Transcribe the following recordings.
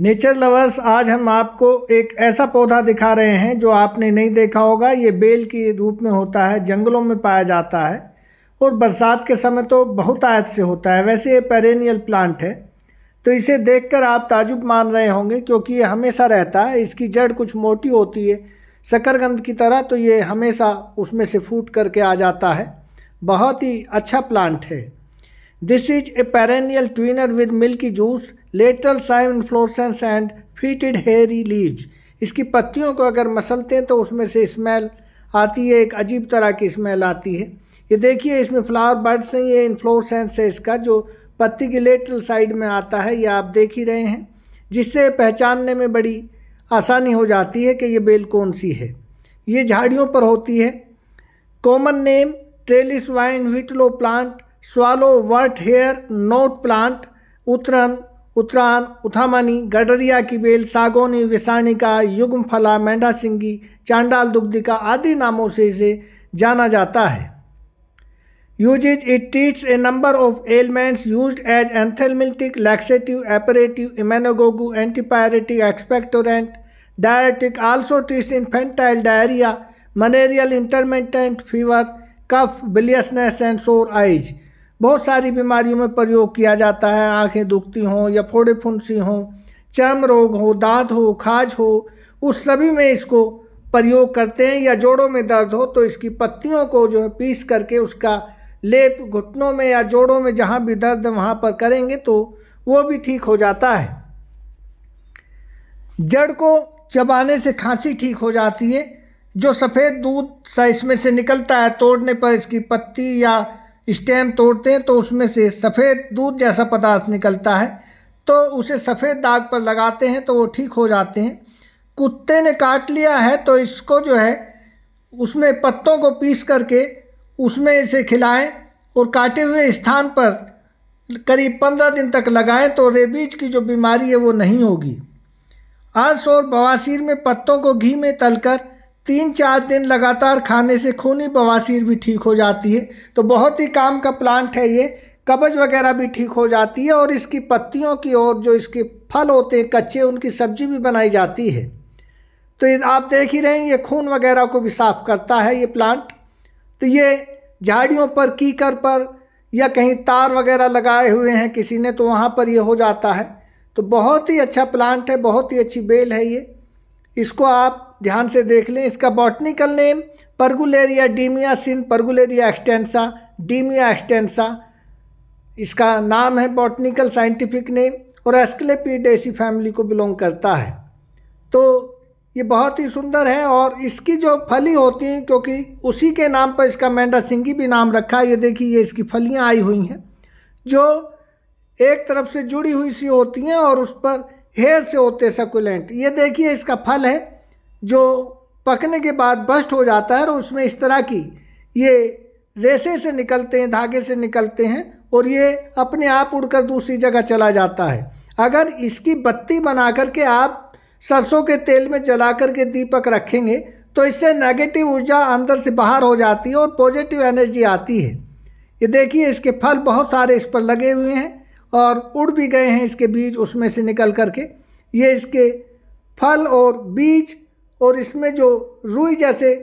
nature lovers आज हम आपको एक ऐसा पौधा दिखा रहे हैं जो आपने नहीं देखा होगा ये बेल के रूप में होता है जंगलों में पाया जाता है और बरसात के समय तो बहुत आयत से होता है वैसे ये पेरेनियल प्लांट है तो इसे देखकर आप ताजुब मान रहे होंगे क्योंकि ये हमेशा रहता है इसकी जड़ कुछ मोटी होती है शकरगंद की तरह तो ये हमेशा उसमें से फूट करके आ जाता है बहुत ही अच्छा प्लांट है this is a perennial twiner with milky juice lateral cyme florescence and fetid hairy leaves इसकी पत्तियों को अगर मसलते हैं तो उसमें से स्मेल आती है एक अजीब तरह की स्मेल आती है ये देखिए इसमें फ्लावर बर्ड्स हैं ये इन्फ्लोसेंस है इसका जो पत्ती की लेटल साइड में आता है ये आप देख ही रहे हैं जिससे पहचानने में बड़ी आसानी हो जाती है कि ये बेल कौन सी है ये झाड़ियों पर होती है common name trellis vine whitlow plant swallow wort hair note plant उतरन उत्तरायण उथामानी गडरिया की बेल सागोनी विसाणिका युग्म फला मेंढा सिंगी चांडाल दुग्धिका आदि नामों से इसे जाना जाता है uses it treats a number of elements use as anthelmintic laxative aperitive emmenagogue antipyretic expectorant diuretic also in infantile diarrhoea malarial intermittent fever cough biliousness and sore eyes बहुत सारी बीमारियों में प्रयोग किया जाता है आंखें दुखती हों या फोड़े फुंसी हों चर्म रोग हो दाँत हो खाज हो उस सभी में इसको प्रयोग करते हैं या जोड़ों में दर्द हो तो इसकी पत्तियों को जो है पीस करके उसका लेप घुटनों में या जोड़ों में जहाँ भी दर्द वहाँ पर करेंगे तो वो भी ठीक हो जाता है जड़ को चबाने से खांसी ठीक हो जाती है जो सफ़ेद दूध सा इसमें से निकलता है तोड़ने पर इसकी पत्ती या स्टेम तोड़ते हैं तो उसमें से सफ़ेद दूध जैसा पदार्थ निकलता है तो उसे सफ़ेद दाग पर लगाते हैं तो वो ठीक हो जाते हैं कुत्ते ने काट लिया है तो इसको जो है उसमें पत्तों को पीस करके उसमें इसे खिलाएं और काटे हुए स्थान पर करीब पंद्रह दिन तक लगाएं तो रेबीज की जो बीमारी है वो नहीं होगी आंस और बवासीर में पत्तों को घी में तलकर तीन चार दिन लगातार खाने से खूनी बवासीर भी ठीक हो जाती है तो बहुत ही काम का प्लांट है ये कब्ज वगैरह भी ठीक हो जाती है और इसकी पत्तियों की और जो इसके फल होते हैं कच्चे उनकी सब्जी भी बनाई जाती है तो ये आप देख ही रहे हैं ये खून वगैरह को भी साफ़ करता है ये प्लांट तो ये झाड़ियों पर कीकर पर या कहीं तार वगैरह लगाए हुए हैं किसी ने तो वहाँ पर ये हो जाता है तो बहुत ही अच्छा प्लांट है बहुत ही अच्छी बेल है ये इसको आप ध्यान से देख लें इसका बॉटनिकल नेम परगुलेरिया डीमिया सिन परगुलेरिया एक्सटेंसा डीमिया एक्सटेंसा इसका नाम है बॉटनिकल साइंटिफिक नेम और एस्कलेपीडेसी फैमिली को बिलोंग करता है तो ये बहुत ही सुंदर है और इसकी जो फली होती हैं क्योंकि उसी के नाम पर इसका मेंढा सिंगी भी नाम रखा है ये देखिए ये इसकी फलियाँ आई हुई हैं जो एक तरफ से जुड़ी हुई सी होती हैं और उस पर हेयर से होते सकुलेंट ये देखिए इसका फल है जो पकने के बाद बस्ट हो जाता है और उसमें इस तरह की ये रेसे से निकलते हैं धागे से निकलते हैं और ये अपने आप उड़कर दूसरी जगह चला जाता है अगर इसकी बत्ती बना करके आप सरसों के तेल में जला करके दीपक रखेंगे तो इससे नेगेटिव ऊर्जा अंदर से बाहर हो जाती है और पॉजिटिव एनर्जी आती है ये देखिए इसके फल बहुत सारे इस पर लगे हुए हैं और उड़ भी गए हैं इसके बीज उसमें से निकल करके ये इसके फल और बीज और इसमें जो रुई जैसे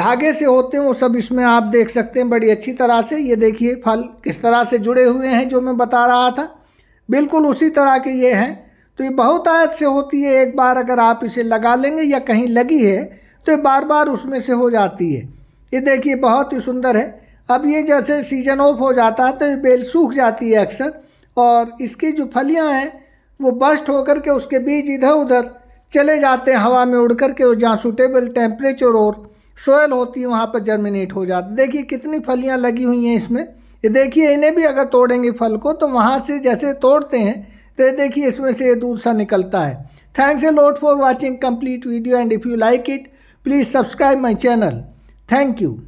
धागे से होते हैं वो सब इसमें आप देख सकते हैं बड़ी अच्छी तरह से ये देखिए फल किस तरह से जुड़े हुए हैं जो मैं बता रहा था बिल्कुल उसी तरह के ये हैं तो ये बहुत आयत से होती है एक बार अगर आप इसे लगा लेंगे या कहीं लगी है तो ये बार बार उसमें से हो जाती है ये देखिए बहुत ही सुंदर है अब ये जैसे सीजन ऑफ हो जाता है तो ये बेल सूख जाती है अक्सर और इसकी जो फलियाँ हैं वो बस्ट होकर के उसके बीज इधर उधर चले जाते हैं हवा में उड़ करके और जहाँ सूटेबल टेम्परेचर और सोयल होती है वहाँ पर जर्मिनेट हो जाते देखिए कितनी फलियाँ लगी हुई हैं इसमें ये देखिए इन्हें भी अगर तोड़ेंगे फल को तो वहाँ से जैसे तोड़ते हैं तो देखिए इसमें से ये दूध सा निकलता है thanks a lot for watching complete video and if you like it please subscribe my channel thank you